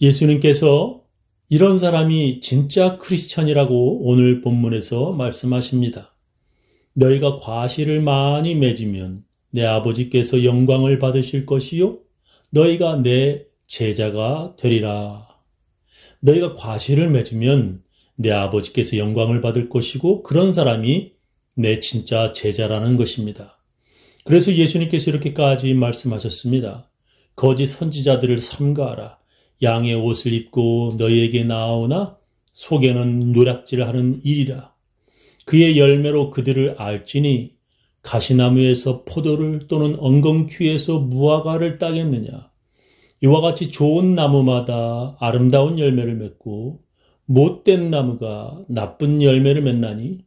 예수님께서 이런 사람이 진짜 크리스천이라고 오늘 본문에서 말씀하십니다. 너희가 과실을 많이 맺으면 내 아버지께서 영광을 받으실 것이요. 너희가 내 제자가 되리라. 너희가 과실을 맺으면 내 아버지께서 영광을 받을 것이고 그런 사람이 내 진짜 제자라는 것입니다. 그래서 예수님께서 이렇게까지 말씀하셨습니다. 거짓 선지자들을 삼가하라. 양의 옷을 입고 너희에게 나오나 속에는 누락질하는 을 일이라. 그의 열매로 그들을 알지니 가시나무에서 포도를 또는 엉겅퀴에서 무화과를 따겠느냐. 이와 같이 좋은 나무마다 아름다운 열매를 맺고 못된 나무가 나쁜 열매를 맺나니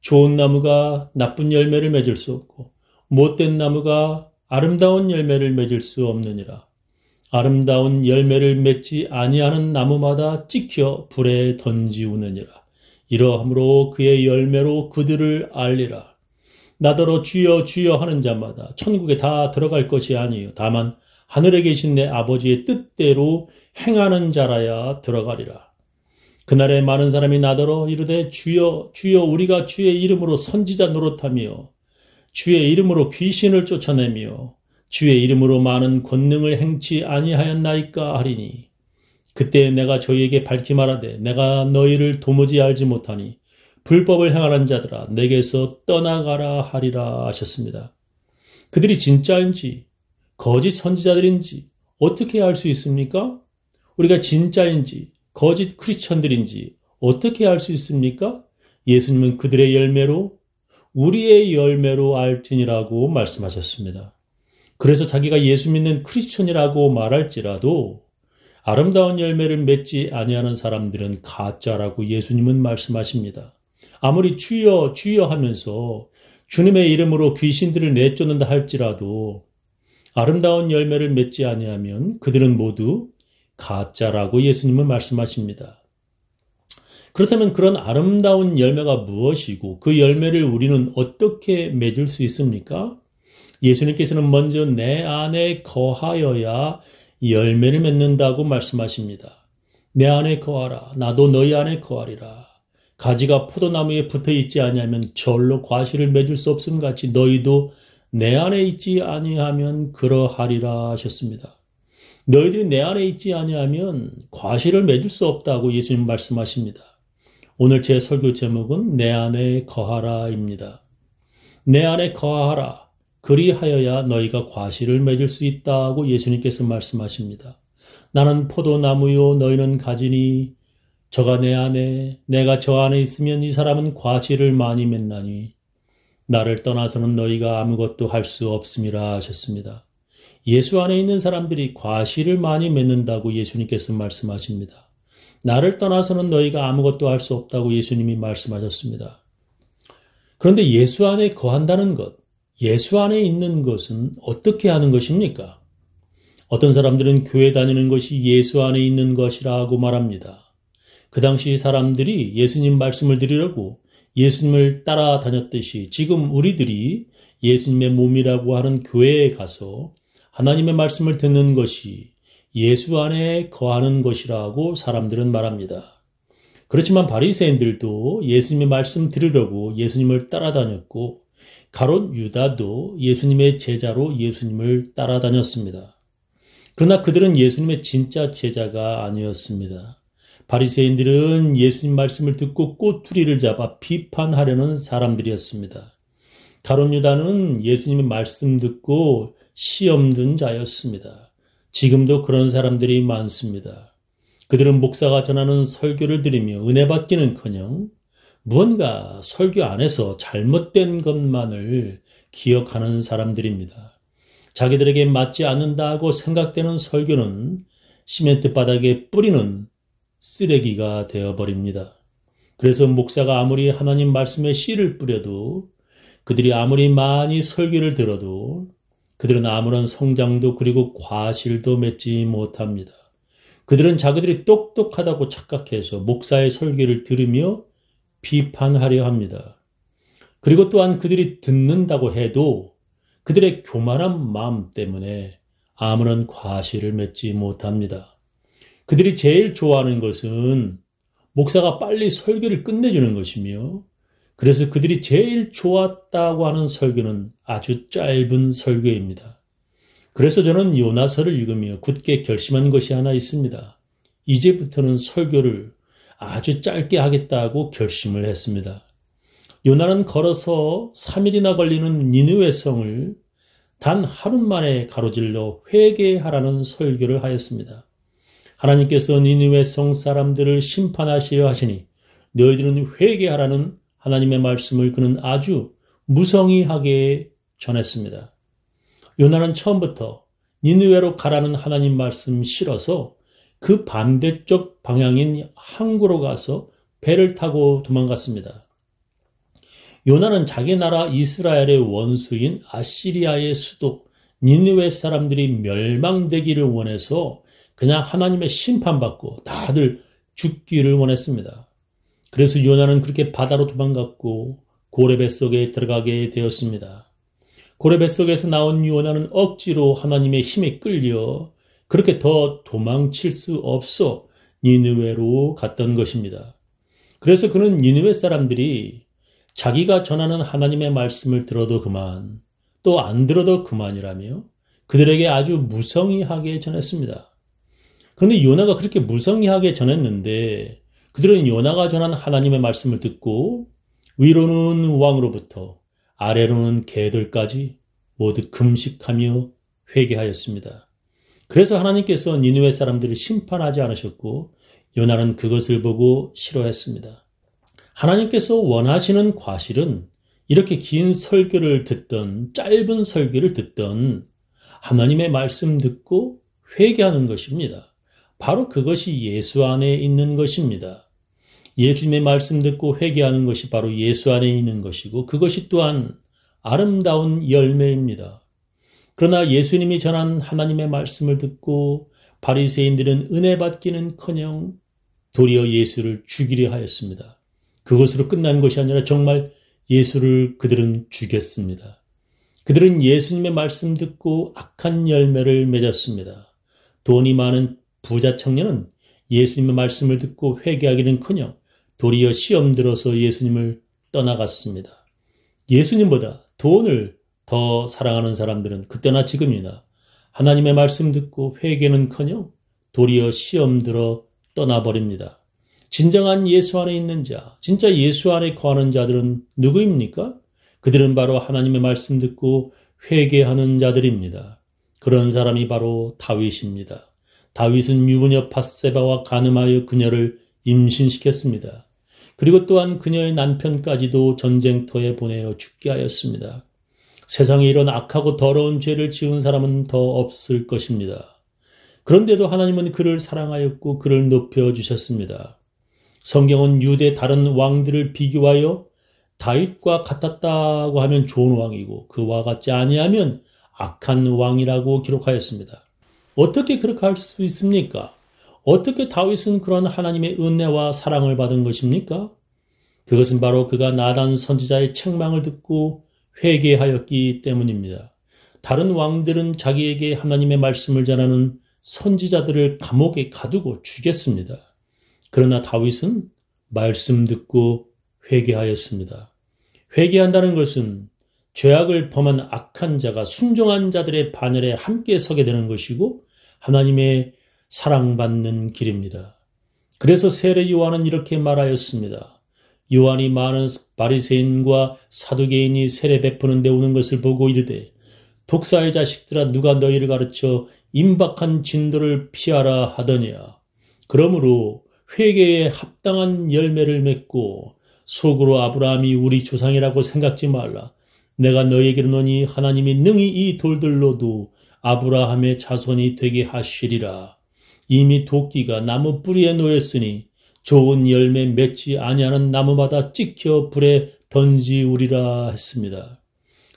좋은 나무가 나쁜 열매를 맺을 수 없고 못된 나무가 아름다운 열매를 맺을 수 없느니라. 아름다운 열매를 맺지 아니하는 나무마다 찍혀 불에 던지우느니라. 이러함으로 그의 열매로 그들을 알리라. 나더러 주여 주여 하는 자마다 천국에 다 들어갈 것이 아니요 다만 하늘에 계신 내 아버지의 뜻대로 행하는 자라야 들어가리라. 그날에 많은 사람이 나더러 이르되 주여 주여 우리가 주의 이름으로 선지자 노릇하며 주의 이름으로 귀신을 쫓아내며 주의 이름으로 많은 권능을 행치 아니하였나이까 하리니 그때 내가 저희에게 밝히 말하되 내가 너희를 도무지 알지 못하니 불법을 행하는 자들아 내게서 떠나가라 하리라 하셨습니다. 그들이 진짜인지 거짓 선지자들인지 어떻게 알 수 있습니까? 우리가 진짜인지 거짓 크리스천들인지 어떻게 알 수 있습니까? 예수님은 그들의 열매로 우리의 열매로 알지니라고 말씀하셨습니다. 그래서 자기가 예수 믿는 크리스천이라고 말할지라도 아름다운 열매를 맺지 아니하는 사람들은 가짜라고 예수님은 말씀하십니다. 아무리 주여 주여 하면서 주님의 이름으로 귀신들을 내쫓는다 할지라도 아름다운 열매를 맺지 아니하면 그들은 모두 가짜라고 예수님은 말씀하십니다. 그렇다면 그런 아름다운 열매가 무엇이고 그 열매를 우리는 어떻게 맺을 수 있습니까? 예수님께서는 먼저 내 안에 거하여야 열매를 맺는다고 말씀하십니다. 내 안에 거하라. 나도 너희 안에 거하리라. 가지가 포도나무에 붙어 있지 아니하면 절로 과실을 맺을 수 없음 같이 너희도 내 안에 있지 아니하면 그러하리라 하셨습니다. 너희들이 내 안에 있지 아니하면 과실을 맺을 수 없다고 예수님 말씀하십니다. 오늘 제 설교 제목은 내 안에 거하라입니다. 내 안에 거하라. 그리하여야 너희가 과실을 맺을 수 있다고 예수님께서 말씀하십니다. 나는 포도나무요 너희는 가지니 저가 내 안에 내가 저 안에 있으면 이 사람은 과실을 많이 맺나니 나를 떠나서는 너희가 아무것도 할 수 없음이라 하셨습니다. 예수 안에 있는 사람들이 과실을 많이 맺는다고 예수님께서 말씀하십니다. 나를 떠나서는 너희가 아무것도 할 수 없다고 예수님이 말씀하셨습니다. 그런데 예수 안에 거한다는 것, 예수 안에 있는 것은 어떻게 하는 것입니까? 어떤 사람들은 교회 다니는 것이 예수 안에 있는 것이라고 말합니다. 그 당시 사람들이 예수님 말씀을 드리려고 예수님을 따라다녔듯이 지금 우리들이 예수님의 몸이라고 하는 교회에 가서 하나님의 말씀을 듣는 것이 예수 안에 거하는 것이라고 사람들은 말합니다. 그렇지만 바리새인들도 예수님의 말씀 들으려고 예수님을 따라다녔고 가롯 유다도 예수님의 제자로 예수님을 따라다녔습니다. 그러나 그들은 예수님의 진짜 제자가 아니었습니다. 바리새인들은 예수님 말씀을 듣고 꼬투리를 잡아 비판하려는 사람들이었습니다. 가롯 유다는 예수님의 말씀 듣고 시험든 자였습니다. 지금도 그런 사람들이 많습니다. 그들은 목사가 전하는 설교를 들으며 은혜 받기는커녕 무언가 설교 안에서 잘못된 것만을 기억하는 사람들입니다. 자기들에게 맞지 않는다고 생각되는 설교는 시멘트 바닥에 뿌리는 쓰레기가 되어버립니다. 그래서 목사가 아무리 하나님 말씀에 씨를 뿌려도 그들이 아무리 많이 설교를 들어도 그들은 아무런 성장도 그리고 과실도 맺지 못합니다. 그들은 자기들이 똑똑하다고 착각해서 목사의 설교를 들으며 비판하려 합니다. 그리고 또한 그들이 듣는다고 해도 그들의 교만한 마음 때문에 아무런 과실을 맺지 못합니다. 그들이 제일 좋아하는 것은 목사가 빨리 설교를 끝내주는 것이며 그래서 그들이 제일 좋았다고 하는 설교는 아주 짧은 설교입니다. 그래서 저는 요나서를 읽으며 굳게 결심한 것이 하나 있습니다. 이제부터는 설교를 아주 짧게 하겠다고 결심을 했습니다. 요나는 걸어서 3일이나 걸리는 니느웨 성을 단 하루 만에 가로질러 회개하라는 설교를 하였습니다. 하나님께서 니느웨 성 사람들을 심판하시려 하시니 너희들은 회개하라는 하나님의 말씀을 그는 아주 무성의하게 전했습니다. 요나는 처음부터 니느웨로 가라는 하나님 말씀 싫어서 그 반대쪽 방향인 항구로 가서 배를 타고 도망갔습니다. 요나는 자기 나라 이스라엘의 원수인 아시리아의 수도 니느웨 사람들이 멸망되기를 원해서 그냥 하나님의 심판받고 다들 죽기를 원했습니다. 그래서 요나는 그렇게 바다로 도망갔고 고래 뱃속에 들어가게 되었습니다. 고래 뱃속에서 나온 요나는 억지로 하나님의 힘에 끌려 그렇게 더 도망칠 수 없어 니느웨로 갔던 것입니다. 그래서 그는 니느웨 사람들이 자기가 전하는 하나님의 말씀을 들어도 그만 또 안 들어도 그만이라며 그들에게 아주 무성의하게 전했습니다. 그런데 요나가 그렇게 무성의하게 전했는데 그들은 요나가 전한 하나님의 말씀을 듣고 위로는 왕으로부터 아래로는 개들까지 모두 금식하며 회개하였습니다. 그래서 하나님께서 니누의 사람들을 심판하지 않으셨고 요나는 그것을 보고 싫어했습니다. 하나님께서 원하시는 과실은 이렇게 긴 설교를 듣던 짧은 설교를 듣던 하나님의 말씀 듣고 회개하는 것입니다. 바로 그것이 예수 안에 있는 것입니다. 예수님의 말씀 듣고 회개하는 것이 바로 예수 안에 있는 것이고 그것이 또한 아름다운 열매입니다. 그러나 예수님이 전한 하나님의 말씀을 듣고 바리새인들은 은혜 받기는커녕 도리어 예수를 죽이려 하였습니다. 그것으로 끝난 것이 아니라 정말 예수를 그들은 죽였습니다. 그들은 예수님의 말씀 듣고 악한 열매를 맺었습니다. 돈이 많은 부자 청년은 예수님의 말씀을 듣고 회개하기는커녕 도리어 시험 들어서 예수님을 떠나갔습니다. 예수님보다 돈을 더 사랑하는 사람들은 그때나 지금이나 하나님의 말씀 듣고 회개는커녕 도리어 시험 들어 떠나버립니다. 진정한 예수 안에 있는 자, 진짜 예수 안에 거하는 자들은 누구입니까? 그들은 바로 하나님의 말씀 듣고 회개하는 자들입니다. 그런 사람이 바로 다윗입니다. 다윗은 유부녀 바세바와 가늠하여 그녀를 임신시켰습니다. 그리고 또한 그녀의 남편까지도 전쟁터에 보내어 죽게 하였습니다. 세상에 이런 악하고 더러운 죄를 지은 사람은 더 없을 것입니다. 그런데도 하나님은 그를 사랑하였고 그를 높여주셨습니다. 성경은 유대 다른 왕들을 비교하여 다윗과 같았다고 하면 좋은 왕이고 그와 같지 아니하면 악한 왕이라고 기록하였습니다. 어떻게 그렇게 할 수 있습니까? 어떻게 다윗은 그런 하나님의 은혜와 사랑을 받은 것입니까? 그것은 바로 그가 나단 선지자의 책망을 듣고 회개하였기 때문입니다. 다른 왕들은 자기에게 하나님의 말씀을 전하는 선지자들을 감옥에 가두고 죽였습니다. 그러나 다윗은 말씀 듣고 회개하였습니다. 회개한다는 것은 죄악을 범한 악한 자가 순종한 자들의 반열에 함께 서게 되는 것이고 하나님의 사랑받는 길입니다. 그래서 세례 요한은 이렇게 말하였습니다. 요한이 많은 바리새인과 사두개인이 세례 베푸는 데 오는 것을 보고 이르되 독사의 자식들아 누가 너희를 가르쳐 임박한 진도를 피하라 하더냐 그러므로 회개에 합당한 열매를 맺고 속으로 아브라함이 우리 조상이라고 생각지 말라 내가 너에게 희 이르노니 하나님이 능히 이 돌들로도 아브라함의 자손이 되게 하시리라 이미 도끼가 나무 뿌리에 놓였으니 좋은 열매 맺지 아니하는 나무마다 찍혀 불에 던지우리라 했습니다.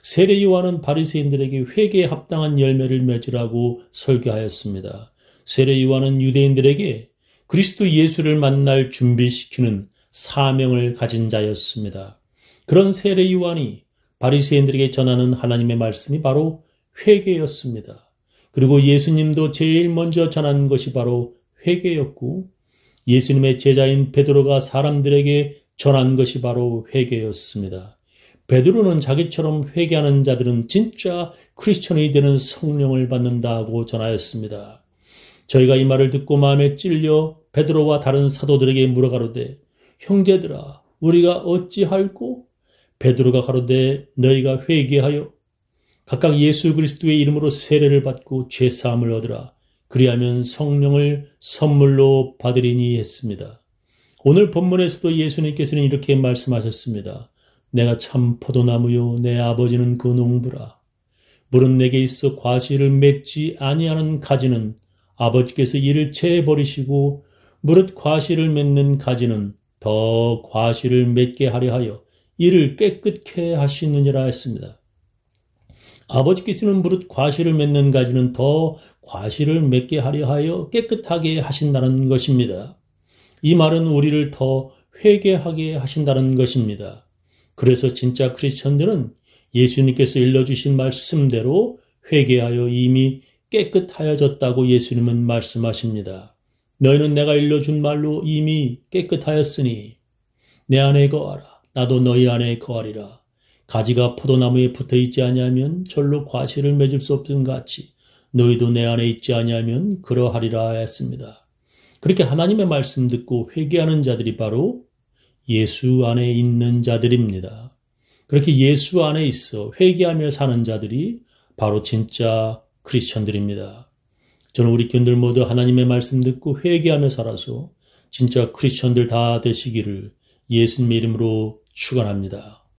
세례 요한은 바리새인들에게 회개에 합당한 열매를 맺으라고 설교하였습니다. 세례 요한은 유대인들에게 그리스도 예수를 만날 준비시키는 사명을 가진 자였습니다. 그런 세례 요한이 바리새인들에게 전하는 하나님의 말씀이 바로 회개였습니다. 그리고 예수님도 제일 먼저 전한 것이 바로 회개였고 예수님의 제자인 베드로가 사람들에게 전한 것이 바로 회개였습니다. 베드로는 자기처럼 회개하는 자들은 진짜 크리스천이 되는 성령을 받는다고 전하였습니다. 저희가 이 말을 듣고 마음에 찔려 베드로와 다른 사도들에게 물어가로되 형제들아 우리가 어찌할꼬 베드로가 가로되 너희가 회개하여 각각 예수 그리스도의 이름으로 세례를 받고 죄 사함을 얻으라 그리하면 성령을 선물로 받으리니 했습니다. 오늘 본문에서도 예수님께서는 이렇게 말씀하셨습니다. 내가 참 포도나무요 내 아버지는 그 농부라. 물은 내게 있어 과실을 맺지 아니하는 가지는 아버지께서 이를 채 버리시고 무릇 과실을 맺는 가지는 더 과실을 맺게 하려 하여 이를 깨끗케 하시느니라 했습니다. 아버지께서는 무릇 과실을 맺는 가지는 더 과실을 맺게 하려 하여 깨끗하게 하신다는 것입니다. 이 말은 우리를 더 회개하게 하신다는 것입니다. 그래서 진짜 크리스천들은 예수님께서 일러주신 말씀대로 회개하여 이미 깨끗하여졌다고 예수님은 말씀하십니다. 너희는 내가 일러준 말로 이미 깨끗하였으니 내 안에 거하라. 나도 너희 안에 거하리라. 가지가 포도나무에 붙어 있지 아니하면 절로 과실을 맺을 수 없음 같이 너희도 내 안에 있지 아니하면 그러하리라 했습니다 그렇게 하나님의 말씀 듣고 회개하는 자들이 바로 예수 안에 있는 자들입니다. 그렇게 예수 안에 있어 회개하며 사는 자들이 바로 진짜 크리스천들입니다. 저는 우리 교들 모두 하나님의 말씀 듣고 회개하며 살아서 진짜 크리스천들 다 되시기를 예수님의 이름으로 축원합니다.